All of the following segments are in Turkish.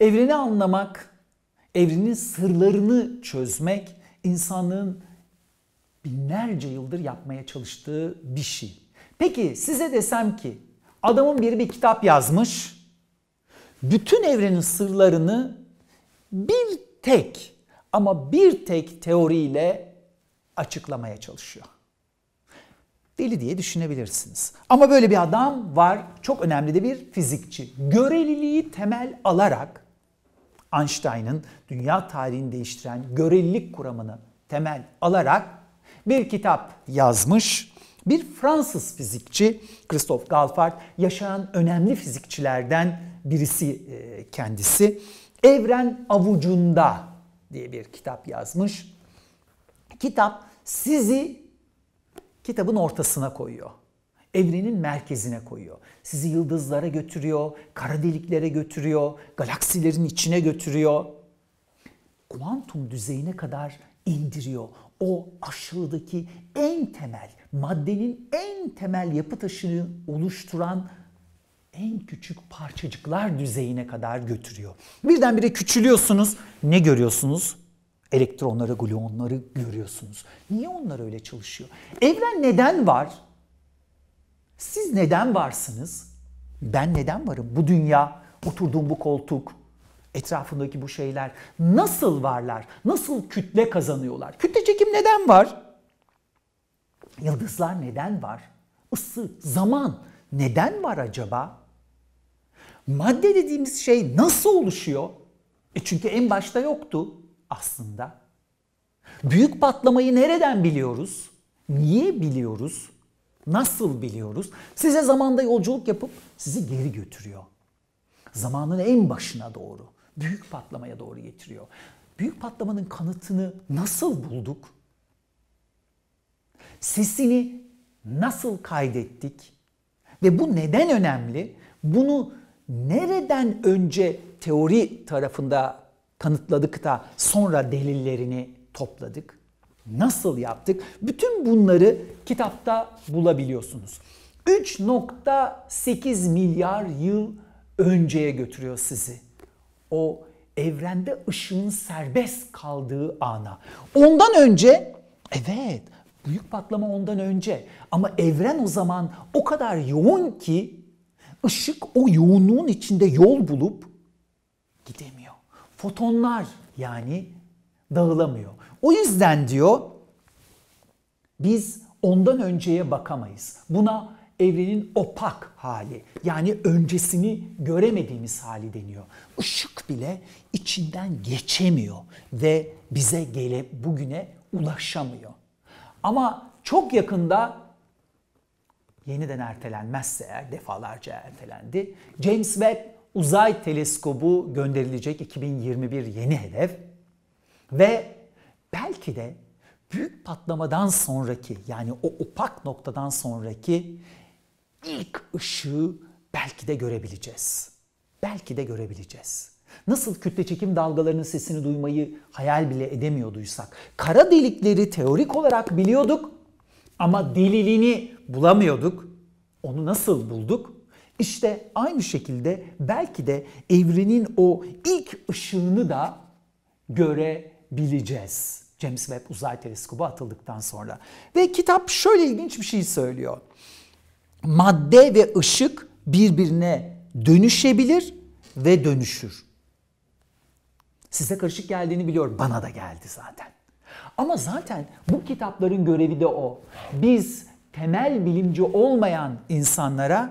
Evreni anlamak, evrenin sırlarını çözmek insanlığın binlerce yıldır yapmaya çalıştığı bir şey. Peki size desem ki adamın biri bir kitap yazmış. Bütün evrenin sırlarını bir tek ama bir tek teoriyle açıklamaya çalışıyor. Deli diye düşünebilirsiniz. Ama böyle bir adam var. Çok önemli de bir fizikçi. Göreliliği temel alarak Einstein'ın dünya tarihini değiştiren görelilik kuramını temel alarak bir kitap yazmış. Bir Fransız fizikçi Christophe Galfard yaşayan önemli fizikçilerden birisi e, kendisi. Evren Avucunda diye bir kitap yazmış. Kitap sizi kitabın ortasına koyuyor evrenin merkezine koyuyor. Sizi yıldızlara götürüyor, kara deliklere götürüyor, galaksilerin içine götürüyor. Kuantum düzeyine kadar indiriyor. O aşağıdaki en temel, maddenin en temel yapı taşını oluşturan en küçük parçacıklar düzeyine kadar götürüyor. Birdenbire küçülüyorsunuz. Ne görüyorsunuz? Elektronları, gluonları görüyorsunuz. Niye onlar öyle çalışıyor? Evren neden var? Siz neden varsınız? Ben neden varım? Bu dünya, oturduğum bu koltuk, etrafındaki bu şeyler nasıl varlar? Nasıl kütle kazanıyorlar? Kütle çekim neden var? Yıldızlar neden var? Isı, zaman neden var acaba? Madde dediğimiz şey nasıl oluşuyor? E çünkü en başta yoktu aslında. Büyük patlamayı nereden biliyoruz? Niye biliyoruz? Nasıl biliyoruz? Size zamanda yolculuk yapıp sizi geri götürüyor. Zamanın en başına doğru, büyük patlamaya doğru getiriyor. Büyük patlamanın kanıtını nasıl bulduk? Sesini nasıl kaydettik? Ve bu neden önemli? Bunu nereden önce teori tarafında kanıtladık da sonra delillerini topladık? Nasıl yaptık? Bütün bunları kitapta bulabiliyorsunuz. 3.8 milyar yıl önceye götürüyor sizi. O evrende ışığın serbest kaldığı ana. Ondan önce evet büyük patlama ondan önce ama evren o zaman o kadar yoğun ki ışık o yoğunluğun içinde yol bulup gidemiyor. Fotonlar yani dağılamıyor. O yüzden diyor biz ondan önceye bakamayız. Buna evrenin opak hali yani öncesini göremediğimiz hali deniyor. Işık bile içinden geçemiyor ve bize gele bugüne ulaşamıyor. Ama çok yakında yeniden ertelenmezse eğer defalarca ertelendi. James Webb Uzay Teleskobu gönderilecek 2021 yeni hedef ve belki de büyük patlamadan sonraki yani o opak noktadan sonraki ilk ışığı belki de görebileceğiz. Belki de görebileceğiz. Nasıl kütle çekim dalgalarının sesini duymayı hayal bile edemiyorduysak, kara delikleri teorik olarak biliyorduk ama delilini bulamıyorduk. Onu nasıl bulduk? İşte aynı şekilde belki de evrenin o ilk ışığını da göre bileceğiz. James Webb Uzay Teleskobu atıldıktan sonra. Ve kitap şöyle ilginç bir şey söylüyor. Madde ve ışık birbirine dönüşebilir ve dönüşür. Size karışık geldiğini biliyorum. Bana da geldi zaten. Ama zaten bu kitapların görevi de o. Biz temel bilimci olmayan insanlara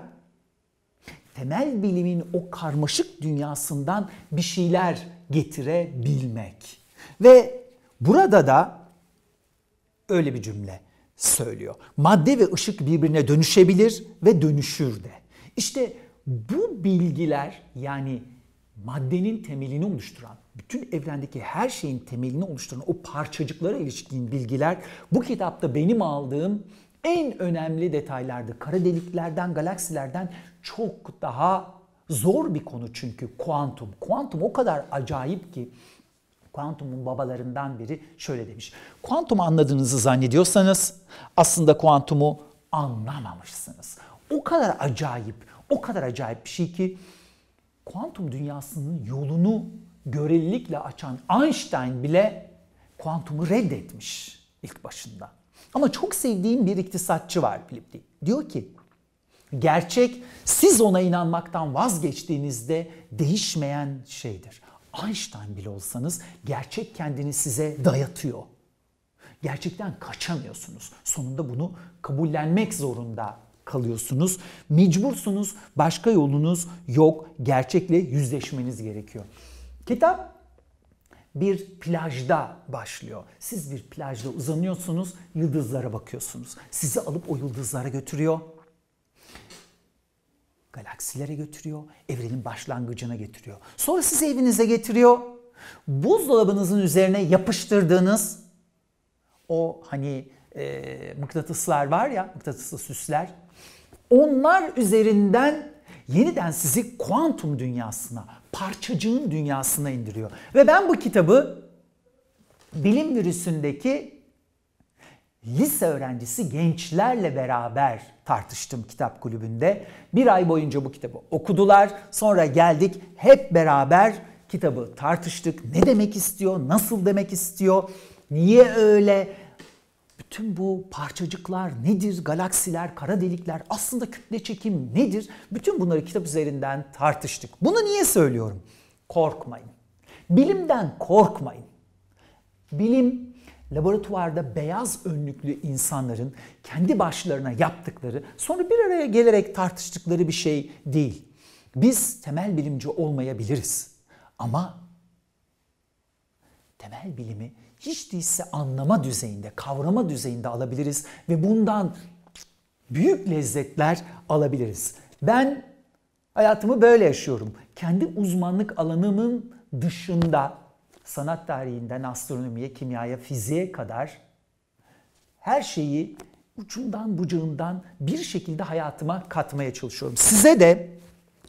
temel bilimin o karmaşık dünyasından bir şeyler getirebilmek. Ve burada da öyle bir cümle söylüyor. Madde ve ışık birbirine dönüşebilir ve dönüşür de. İşte bu bilgiler yani maddenin temelini oluşturan, bütün evrendeki her şeyin temelini oluşturan o parçacıklara ilişkin bilgiler bu kitapta benim aldığım en önemli detaylardı. Kara deliklerden, galaksilerden çok daha zor bir konu çünkü kuantum. Kuantum o kadar acayip ki kuantumun babalarından biri şöyle demiş. Kuantumu anladığınızı zannediyorsanız aslında kuantumu anlamamışsınız. O kadar acayip, o kadar acayip bir şey ki kuantum dünyasının yolunu görelilikle açan Einstein bile kuantumu reddetmiş ilk başında. Ama çok sevdiğim bir iktisatçı var Philip Diyor ki gerçek siz ona inanmaktan vazgeçtiğinizde değişmeyen şeydir. Einstein bile olsanız gerçek kendini size dayatıyor. Gerçekten kaçamıyorsunuz. Sonunda bunu kabullenmek zorunda kalıyorsunuz. Mecbursunuz. Başka yolunuz yok. Gerçekle yüzleşmeniz gerekiyor. Kitap bir plajda başlıyor. Siz bir plajda uzanıyorsunuz, yıldızlara bakıyorsunuz. Sizi alıp o yıldızlara götürüyor galaksilere götürüyor, evrenin başlangıcına getiriyor. Sonra sizi evinize getiriyor. Buzdolabınızın üzerine yapıştırdığınız o hani e, mıknatıslar var ya, mıknatıslı süsler. Onlar üzerinden yeniden sizi kuantum dünyasına, parçacığın dünyasına indiriyor. Ve ben bu kitabı bilim virüsündeki lise öğrencisi gençlerle beraber tartıştım kitap kulübünde. Bir ay boyunca bu kitabı okudular. Sonra geldik hep beraber kitabı tartıştık. Ne demek istiyor? Nasıl demek istiyor? Niye öyle? Bütün bu parçacıklar nedir? Galaksiler, kara delikler, aslında kütle çekim nedir? Bütün bunları kitap üzerinden tartıştık. Bunu niye söylüyorum? Korkmayın. Bilimden korkmayın. Bilim laboratuvarda beyaz önlüklü insanların kendi başlarına yaptıkları, sonra bir araya gelerek tartıştıkları bir şey değil. Biz temel bilimci olmayabiliriz ama temel bilimi hiç değilse anlama düzeyinde, kavrama düzeyinde alabiliriz ve bundan büyük lezzetler alabiliriz. Ben hayatımı böyle yaşıyorum. Kendi uzmanlık alanımın dışında sanat tarihinden astronomiye, kimyaya, fiziğe kadar her şeyi ucundan bucağından bir şekilde hayatıma katmaya çalışıyorum. Size de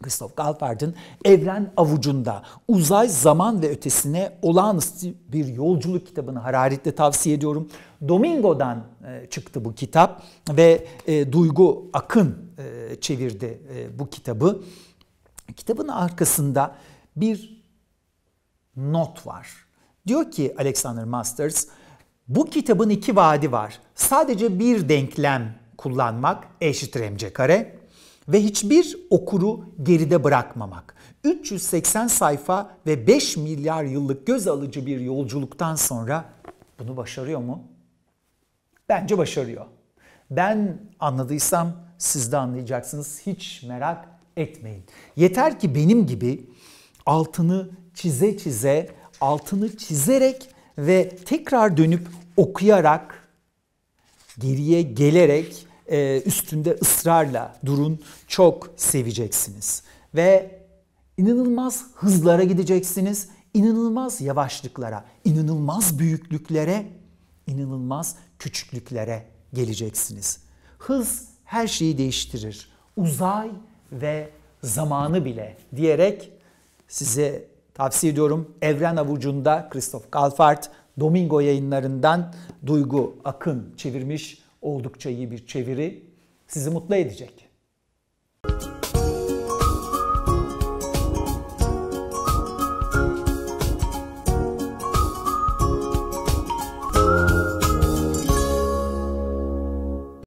Christoph Galpard'ın Evren Avucunda Uzay, Zaman ve Ötesine Olağanüstü Bir Yolculuk kitabını hararetle tavsiye ediyorum. Domingo'dan e, çıktı bu kitap ve e, Duygu Akın e, çevirdi e, bu kitabı. Kitabın arkasında bir not var. Diyor ki Alexander Masters, bu kitabın iki vaadi var. Sadece bir denklem kullanmak eşittir mc kare ve hiçbir okuru geride bırakmamak. 380 sayfa ve 5 milyar yıllık göz alıcı bir yolculuktan sonra bunu başarıyor mu? Bence başarıyor. Ben anladıysam siz de anlayacaksınız. Hiç merak etmeyin. Yeter ki benim gibi altını çize çize, altını çizerek ve tekrar dönüp okuyarak, geriye gelerek e, üstünde ısrarla durun. Çok seveceksiniz ve inanılmaz hızlara gideceksiniz, inanılmaz yavaşlıklara, inanılmaz büyüklüklere, inanılmaz küçüklüklere geleceksiniz. Hız her şeyi değiştirir. Uzay ve zamanı bile diyerek size Tavsiye ediyorum Evren Avucu'nda Christoph Galfart, Domingo yayınlarından Duygu Akın çevirmiş. Oldukça iyi bir çeviri. Sizi mutlu edecek.